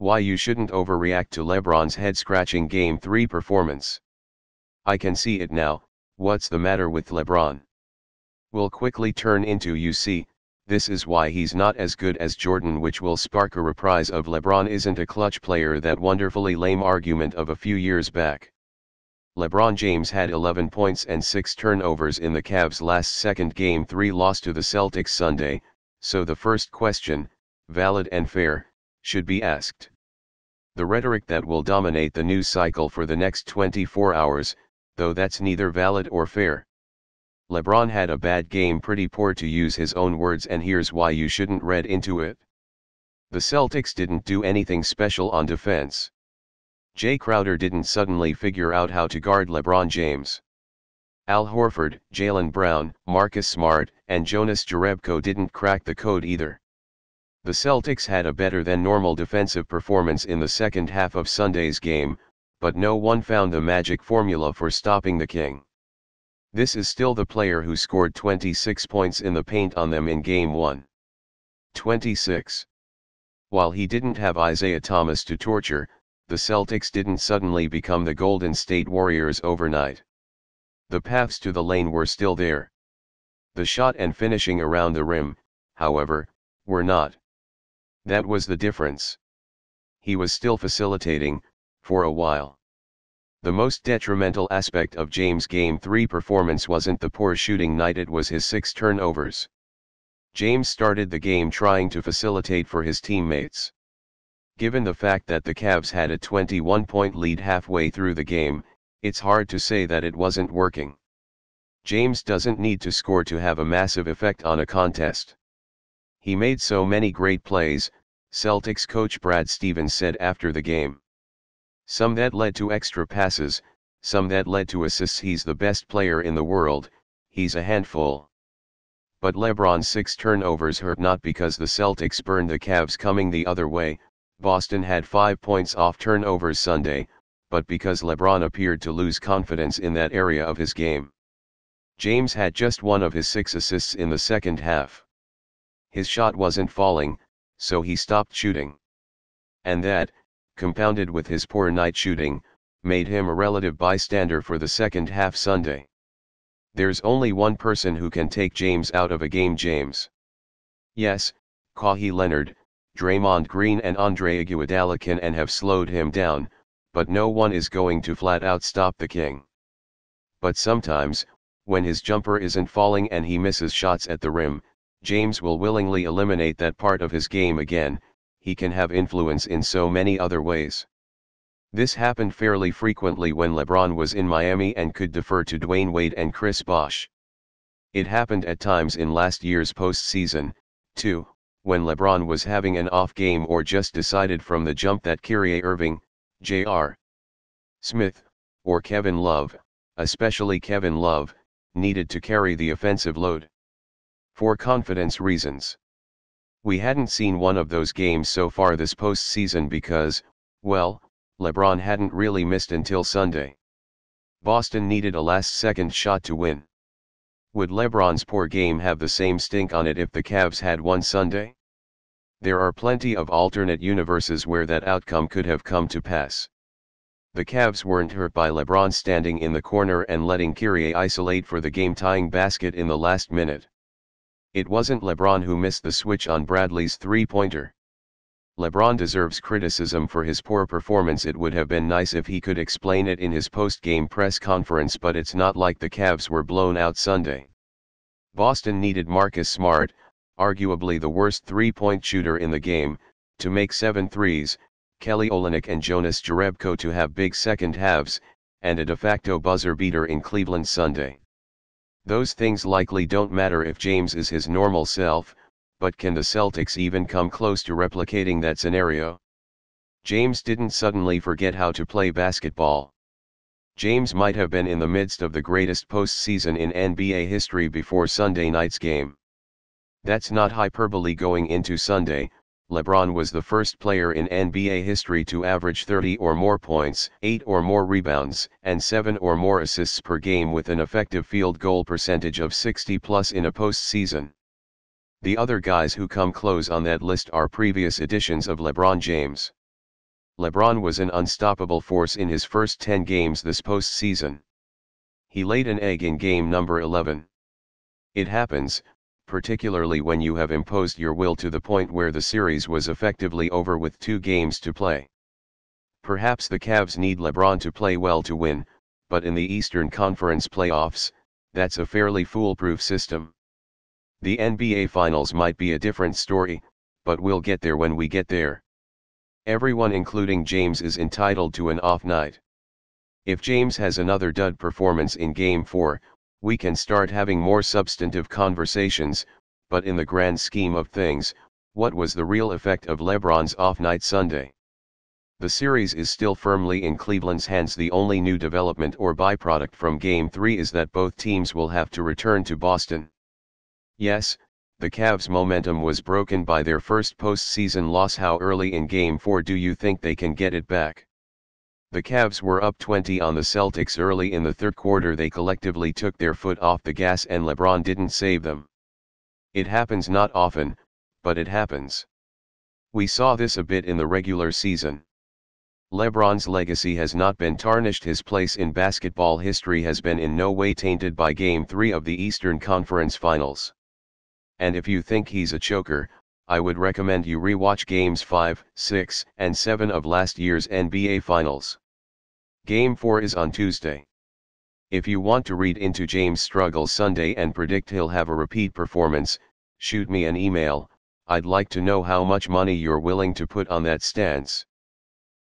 Why you shouldn't overreact to LeBron's head-scratching Game 3 performance. I can see it now, what's the matter with LeBron? Will quickly turn into you see, this is why he's not as good as Jordan which will spark a reprise of LeBron isn't a clutch player that wonderfully lame argument of a few years back. LeBron James had 11 points and 6 turnovers in the Cavs' last second Game 3 loss to the Celtics Sunday, so the first question, valid and fair, should be asked. The rhetoric that will dominate the news cycle for the next 24 hours, though that's neither valid or fair. LeBron had a bad game pretty poor to use his own words and here's why you shouldn't read into it. The Celtics didn't do anything special on defense. Jay Crowder didn't suddenly figure out how to guard LeBron James. Al Horford, Jalen Brown, Marcus Smart, and Jonas Jerebko didn't crack the code either. The Celtics had a better than normal defensive performance in the second half of Sunday's game, but no one found the magic formula for stopping the King. This is still the player who scored 26 points in the paint on them in Game 1. 26. While he didn't have Isaiah Thomas to torture, the Celtics didn't suddenly become the Golden State Warriors overnight. The paths to the lane were still there. The shot and finishing around the rim, however, were not. That was the difference. He was still facilitating, for a while. The most detrimental aspect of James' Game 3 performance wasn't the poor shooting night it was his six turnovers. James started the game trying to facilitate for his teammates. Given the fact that the Cavs had a 21-point lead halfway through the game, it's hard to say that it wasn't working. James doesn't need to score to have a massive effect on a contest. He made so many great plays, Celtics coach Brad Stevens said after the game. Some that led to extra passes, some that led to assists he's the best player in the world, he's a handful. But LeBron's six turnovers hurt not because the Celtics burned the Cavs coming the other way, Boston had five points off turnovers Sunday, but because LeBron appeared to lose confidence in that area of his game. James had just one of his six assists in the second half. His shot wasn't falling, so he stopped shooting. And that, compounded with his poor night shooting, made him a relative bystander for the second half Sunday. There's only one person who can take James out of a game James. Yes, Kawhi Leonard, Draymond Green and Andre Iguodala can and have slowed him down, but no one is going to flat out stop the king. But sometimes, when his jumper isn't falling and he misses shots at the rim, James will willingly eliminate that part of his game again, he can have influence in so many other ways. This happened fairly frequently when LeBron was in Miami and could defer to Dwayne Wade and Chris Bosh. It happened at times in last year's postseason, too, when LeBron was having an off game or just decided from the jump that Kyrie Irving, J.R. Smith, or Kevin Love, especially Kevin Love, needed to carry the offensive load for confidence reasons. We hadn't seen one of those games so far this postseason because, well, LeBron hadn't really missed until Sunday. Boston needed a last-second shot to win. Would LeBron's poor game have the same stink on it if the Cavs had won Sunday? There are plenty of alternate universes where that outcome could have come to pass. The Cavs weren't hurt by LeBron standing in the corner and letting Kyrie isolate for the game-tying basket in the last minute. It wasn't LeBron who missed the switch on Bradley's three-pointer. LeBron deserves criticism for his poor performance it would have been nice if he could explain it in his post-game press conference but it's not like the Cavs were blown out Sunday. Boston needed Marcus Smart, arguably the worst three-point shooter in the game, to make seven threes, Kelly Olenek and Jonas Jerebko to have big second halves, and a de facto buzzer beater in Cleveland Sunday. Those things likely don't matter if James is his normal self, but can the Celtics even come close to replicating that scenario? James didn't suddenly forget how to play basketball. James might have been in the midst of the greatest postseason in NBA history before Sunday night's game. That's not hyperbole going into Sunday, LeBron was the first player in NBA history to average 30 or more points, 8 or more rebounds, and 7 or more assists per game with an effective field goal percentage of 60 plus in a postseason. The other guys who come close on that list are previous editions of LeBron James. LeBron was an unstoppable force in his first 10 games this postseason. He laid an egg in game number 11. It happens, particularly when you have imposed your will to the point where the series was effectively over with two games to play. Perhaps the Cavs need LeBron to play well to win, but in the Eastern Conference playoffs, that's a fairly foolproof system. The NBA Finals might be a different story, but we'll get there when we get there. Everyone including James is entitled to an off night. If James has another dud performance in Game 4, we can start having more substantive conversations, but in the grand scheme of things, what was the real effect of LeBron's off night Sunday? The series is still firmly in Cleveland's hands. The only new development or byproduct from Game 3 is that both teams will have to return to Boston. Yes, the Cavs' momentum was broken by their first postseason loss. How early in Game 4 do you think they can get it back? The Cavs were up 20 on the Celtics early in the third quarter they collectively took their foot off the gas and LeBron didn't save them. It happens not often, but it happens. We saw this a bit in the regular season. LeBron's legacy has not been tarnished his place in basketball history has been in no way tainted by Game 3 of the Eastern Conference Finals. And if you think he's a choker, I would recommend you rewatch games 5, 6, and 7 of last year's NBA Finals. Game 4 is on Tuesday. If you want to read into James' struggles Sunday and predict he'll have a repeat performance, shoot me an email, I'd like to know how much money you're willing to put on that stance.